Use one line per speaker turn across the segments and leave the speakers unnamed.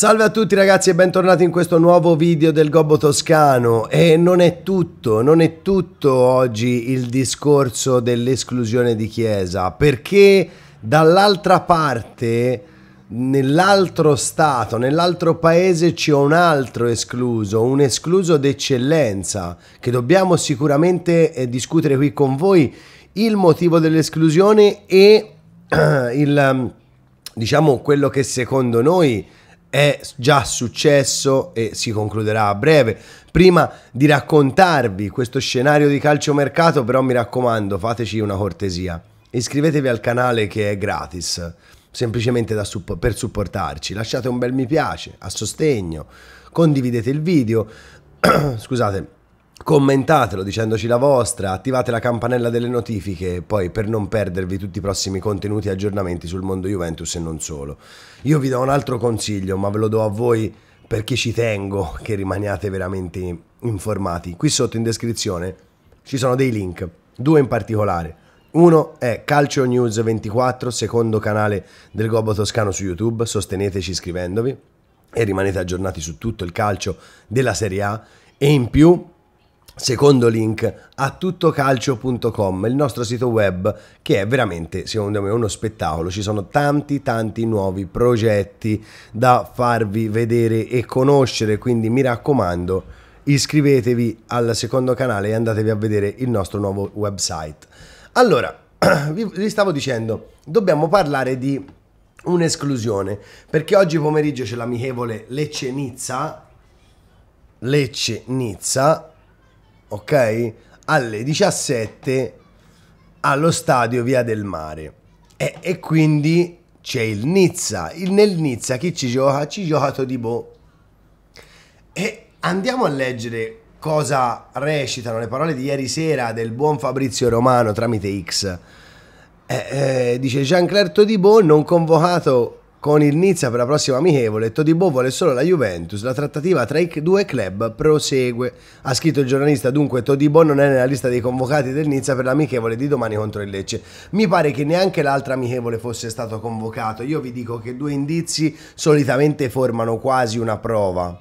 Salve a tutti ragazzi e bentornati in questo nuovo video del Gobbo Toscano e non è tutto, non è tutto oggi il discorso dell'esclusione di Chiesa perché dall'altra parte nell'altro stato, nell'altro paese c'è un altro escluso, un escluso d'eccellenza che dobbiamo sicuramente eh, discutere qui con voi il motivo dell'esclusione e il diciamo quello che secondo noi è già successo e si concluderà a breve. Prima di raccontarvi questo scenario di calciomercato, però mi raccomando, fateci una cortesia. Iscrivetevi al canale che è gratis, semplicemente supp- per supportarci. Lasciate un bel mi piace a sostegno, condividete il video. Scusate, Commentatelo dicendoci la vostra, attivate la campanella delle notifiche, poi per non perdervi tutti i prossimi contenuti e aggiornamenti sul mondo Juventus e non solo. Io vi do un altro consiglio, ma ve lo do a voi perché ci tengo che rimaniate veramente informati. Qui sotto in descrizione ci sono dei link, due in particolare. Uno è Calcio News 24, secondo canale del Gobbo Toscano su YouTube, sosteneteci iscrivendovi e rimanete aggiornati su tutto il calcio della Serie A e in più secondo link a tuttocalcio.com, il nostro sito web che è veramente, secondo me, uno spettacolo. Ci sono tanti tanti nuovi progetti da farvi vedere e conoscere, quindi mi raccomando, iscrivetevi al secondo canale e andatevi a vedere il nostro nuovo website. Allora, vi stavo dicendo, dobbiamo parlare di un'esclusione, perché oggi pomeriggio c'è l'amichevole Lecce Nizza Lecce Nizza ok? Alle 17 allo stadio Via del Mare. E, e quindi c'è il Nizza. Il, nel Nizza chi ci gioca? Ci gioca Todibo. E andiamo a leggere cosa recitano le parole di ieri sera del buon Fabrizio Romano tramite X. Eh, eh, dice Jean-Claire Todibo non convocato con il Nizza per la prossima amichevole, Todibò boh vuole solo la Juventus, la trattativa tra i due club prosegue. Ha scritto il giornalista, dunque Todibò boh non è nella lista dei convocati del Nizza per l'amichevole di domani contro il Lecce. Mi pare che neanche l'altra amichevole fosse stato convocato, io vi dico che due indizi solitamente formano quasi una prova,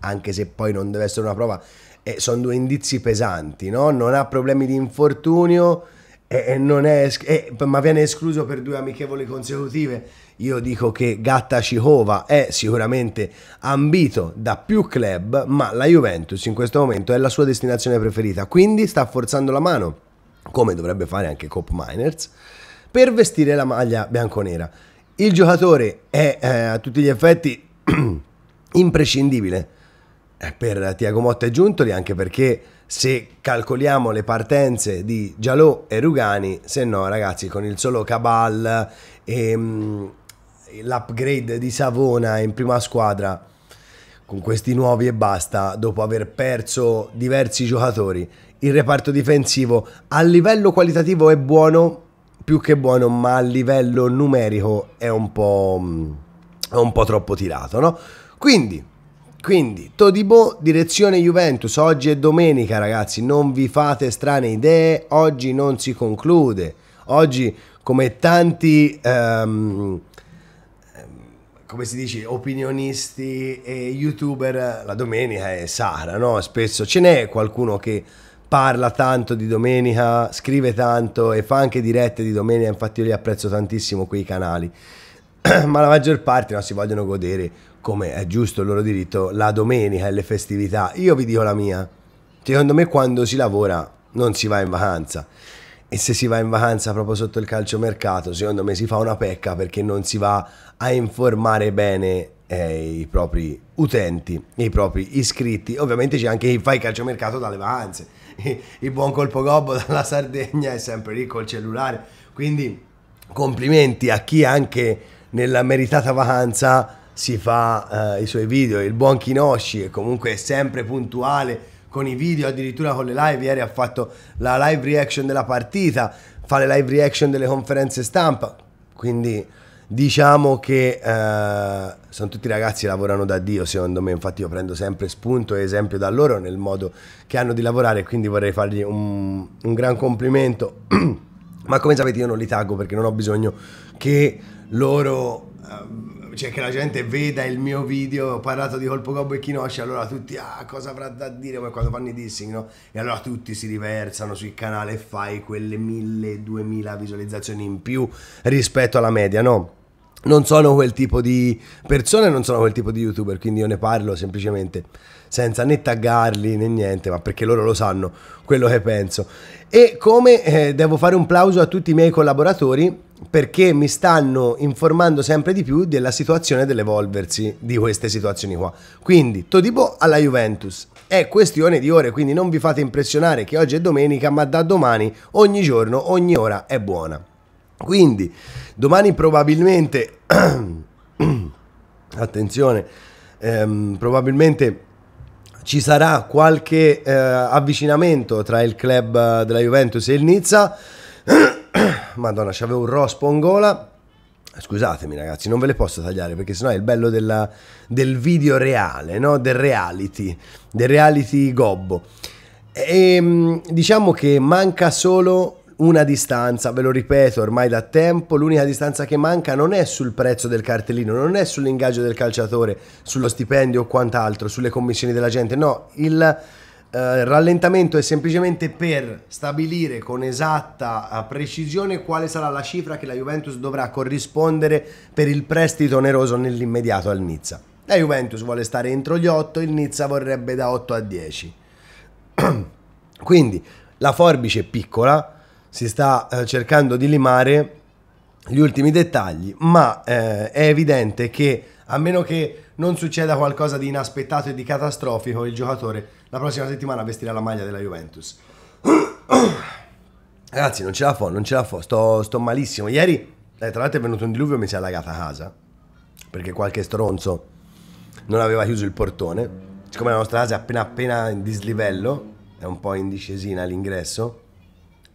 anche se poi non deve essere una prova, eh, sono due indizi pesanti, no? Non ha problemi di infortunio, eh, eh, ma viene escluso per due amichevoli consecutive io dico che Gatta Cicova è sicuramente ambito da più club, ma la Juventus in questo momento è la sua destinazione preferita, quindi sta forzando la mano, come dovrebbe fare anche Cop Miners, per vestire la maglia bianconera. Il giocatore è eh, a tutti gli effetti imprescindibile eh, per Tiago Motta e Giuntoli, anche perché se calcoliamo le partenze di Giallo e Rugani, se no ragazzi con il solo Cabal e ehm, l'upgrade di Savona in prima squadra con questi nuovi e basta, dopo aver perso diversi giocatori, il reparto difensivo a livello qualitativo è buono, più che buono, ma a livello numerico è un po', è un po troppo tirato, no? Quindi, quindi, Todibo, direzione Juventus, oggi è domenica ragazzi, non vi fate strane idee, oggi non si conclude, oggi come tanti... Um, come si dice, opinionisti e youtuber, la domenica è Sara, no? Spesso ce n'è qualcuno che parla tanto di domenica, scrive tanto e fa anche dirette di domenica, infatti io li apprezzo tantissimo quei canali, ma la maggior parte no, si vogliono godere, come è giusto il loro diritto, la domenica e le festività. Io vi dico la mia, secondo me quando si lavora non si va in vacanza e se si va in vacanza proprio sotto il calciomercato, secondo me si fa una pecca perché non si va a informare bene eh, i propri utenti, i propri iscritti. Ovviamente c'è anche chi fa il calciomercato dalle vacanze. Il buon colpo gobbo dalla Sardegna è sempre lì col cellulare. Quindi complimenti a chi anche nella meritata vacanza si fa eh, i suoi video. Il buon Kinoshi è comunque sempre puntuale con i video, addirittura con le live. Ieri ha fatto la live reaction della partita, fa le live reaction delle conferenze stampa. Quindi diciamo che eh, sono tutti ragazzi che lavorano da Dio, secondo me. Infatti, io prendo sempre spunto e esempio da loro nel modo che hanno di lavorare. Quindi vorrei fargli un, un gran complimento. Ma come sapete, io non li taggo perché non ho bisogno che loro. Eh, cioè che la gente veda il mio video, ho parlato di Colpo Gobbo e Kinoshi, allora tutti, ah, cosa avrà da dire come quando fanno i dissing, no? E allora tutti si riversano sul canale e fai quelle 1000-2000 visualizzazioni in più rispetto alla media, no? non sono quel tipo di persone, non sono quel tipo di youtuber, quindi io ne parlo semplicemente senza né taggarli né niente, ma perché loro lo sanno quello che penso. E come eh, devo fare un plauso a tutti i miei collaboratori perché mi stanno informando sempre di più della situazione dell'evolversi di queste situazioni qua. Quindi Todibo alla Juventus. È questione di ore, quindi non vi fate impressionare che oggi è domenica, ma da domani ogni giorno, ogni ora è buona. Quindi domani probabilmente, attenzione, ehm, probabilmente ci sarà qualche eh, avvicinamento tra il club della Juventus e il Nizza. Madonna, c'avevo un rospo in gola. Scusatemi ragazzi, non ve le posso tagliare perché sennò è il bello della, del video reale, no? del reality, del reality gobbo. E, ehm, diciamo che manca solo una distanza, ve lo ripeto ormai da tempo, l'unica distanza che manca non è sul prezzo del cartellino, non è sull'ingaggio del calciatore, sullo stipendio o quant'altro, sulle commissioni della gente, no, il eh, rallentamento è semplicemente per stabilire con esatta eh, precisione quale sarà la cifra che la Juventus dovrà corrispondere per il prestito oneroso nell'immediato al Nizza. La Juventus vuole stare entro gli 8, il Nizza vorrebbe da 8 a 10. Quindi la forbice è piccola, si sta eh, cercando di limare gli ultimi dettagli, ma eh, è evidente che a meno che non succeda qualcosa di inaspettato e di catastrofico, il giocatore la prossima settimana vestirà la maglia della Juventus. Ragazzi, non ce la fo, non ce la fo, sto, sto malissimo. Ieri, eh, tra l'altro, è venuto un diluvio e mi si è allagata a casa perché qualche stronzo non aveva chiuso il portone. Siccome la nostra casa è appena appena in dislivello, è un po' in discesina all'ingresso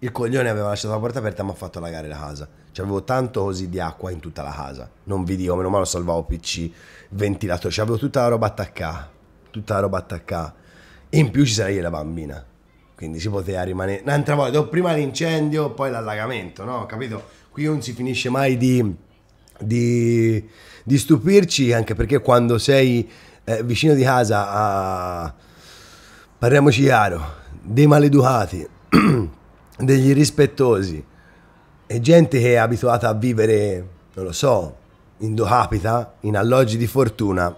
il coglione aveva lasciato la porta aperta e mi ha fatto lagare la casa. Cioè, avevo tanto così di acqua in tutta la casa. Non vi dico, meno male salvavo PC, ventilatore. Cioè, avevo tutta la roba attaccata. Tutta la roba attaccata. In più ci sarei la bambina. Quindi si poteva rimanere. Un'altra volta, prima l'incendio, poi l'allagamento, no? Capito? Qui non si finisce mai di, di, di stupirci, anche perché quando sei eh, vicino di casa a... Ah, parliamoci chiaro, dei maleducati. degli irrispettosi e gente che è abituata a vivere, non lo so, in dohapita, in alloggi di fortuna,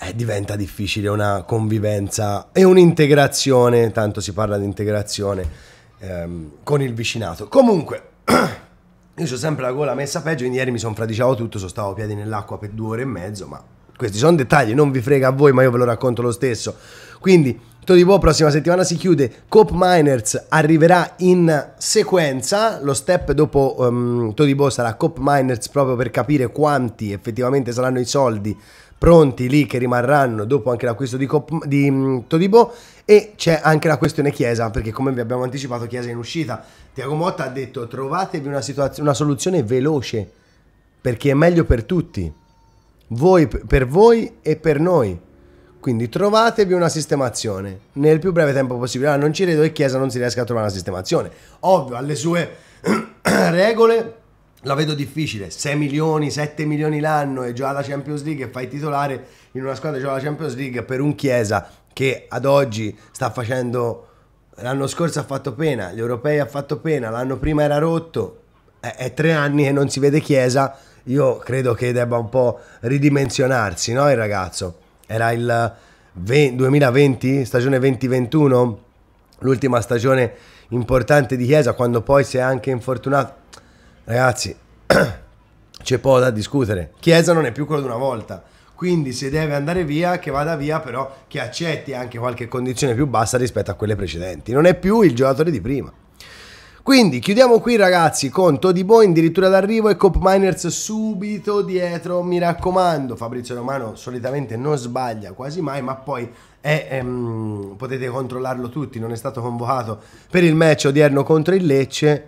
eh, diventa difficile una convivenza e un'integrazione, tanto si parla di integrazione, ehm, con il vicinato. Comunque, io ho sempre la gola messa peggio, quindi ieri mi sono fradigiato tutto, sono stato a piedi nell'acqua per due ore e mezzo, ma questi sono dettagli, non vi frega a voi, ma io ve lo racconto lo stesso. Quindi, Tony Bo prossima settimana si chiude, Cope Miners arriverà in sequenza, lo step dopo um, Tony Bo sarà Cope Miners proprio per capire quanti effettivamente saranno i soldi pronti lì che rimarranno dopo anche l'acquisto di, Cop- di mm, Todibo e c'è anche la questione Chiesa perché come vi abbiamo anticipato Chiesa è in uscita Tiago Motta ha detto trovatevi una, una soluzione veloce perché è meglio per tutti voi, per voi e per noi. Quindi trovatevi una sistemazione nel più breve tempo possibile. Ah, non ci credo che Chiesa non si riesca a trovare una sistemazione. Ovvio, alle sue regole la vedo difficile. 6 milioni, 7 milioni l'anno e già alla Champions League e fai titolare in una squadra già alla Champions League per un Chiesa che ad oggi sta facendo... L'anno scorso ha fatto pena, gli europei ha fatto pena, l'anno prima era rotto, è, è tre anni che non si vede Chiesa io credo che debba un po' ridimensionarsi, no? Il ragazzo era il 20, 2020, stagione 2021, l'ultima stagione importante di Chiesa, quando poi si è anche infortunato. Ragazzi, c'è poco da discutere. Chiesa non è più quello di una volta. Quindi se deve andare via, che vada via, però che accetti anche qualche condizione più bassa rispetto a quelle precedenti. Non è più il giocatore di prima. Quindi chiudiamo qui ragazzi con Todi in addirittura d'arrivo e Cop Miners subito dietro, mi raccomando, Fabrizio Romano solitamente non sbaglia quasi mai, ma poi è, ehm, potete controllarlo tutti, non è stato convocato per il match odierno contro il Lecce.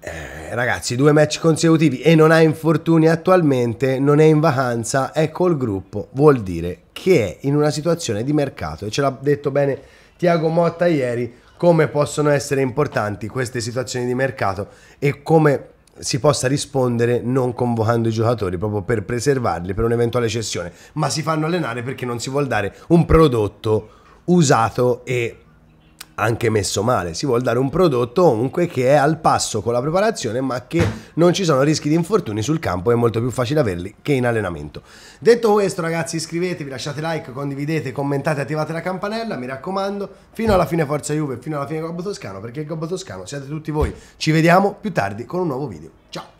Eh, ragazzi, due match consecutivi e non ha infortuni attualmente, non è in vacanza, è col gruppo, vuol dire che è in una situazione di mercato e ce l'ha detto bene Tiago Motta ieri come possono essere importanti queste situazioni di mercato e come si possa rispondere non convocando i giocatori proprio per preservarli per un'eventuale cessione, ma si fanno allenare perché non si vuole dare un prodotto usato e anche messo male, si vuole dare un prodotto comunque che è al passo con la preparazione ma che non ci sono rischi di infortuni sul campo, è molto più facile averli che in allenamento. Detto questo ragazzi iscrivetevi, lasciate like, condividete, commentate, attivate la campanella, mi raccomando, fino alla fine Forza Juve, fino alla fine Gobbo Toscano, perché il Gobbo Toscano siete tutti voi. Ci vediamo più tardi con un nuovo video. Ciao!